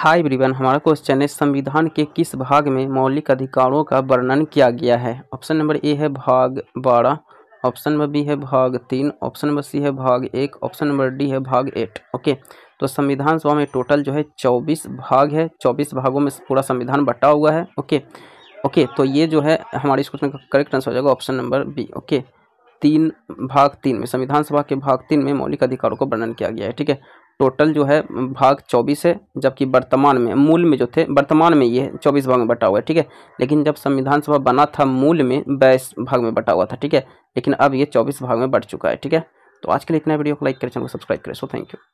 हाय ब्रिवन हमारा क्वेश्चन है संविधान के किस भाग में मौलिक अधिकारों का वर्णन किया गया है ऑप्शन नंबर ए है भाग बारह ऑप्शन नंबर बी है भाग तीन ऑप्शन नंबर सी है भाग एक ऑप्शन नंबर डी है भाग एट ओके तो संविधान सभा में टोटल जो है चौबीस भाग है चौबीस भागों में पूरा संविधान बटा हुआ है ओके ओके तो ये जो है हमारे इस क्वेश्चन का करेक्ट आंसर हो जाएगा ऑप्शन नंबर बी ओके तीन भाग तीन में संविधान सभा के भाग तीन में मौलिक अधिकारों को वर्णन किया गया है ठीक है टोटल जो है भाग चौबीस है जबकि वर्तमान में मूल में जो थे वर्तमान में ये चौबीस भाग में बटा हुआ है ठीक है लेकिन जब संविधान सभा बना था मूल में बाईस भाग में बटा हुआ था ठीक है लेकिन अब ये चौबीस भाग में बढ़ चुका है ठीक है तो आज के लिए इतना वीडियो को लाइक करें चैनल को सब्सक्राइब करें सो थैंक यू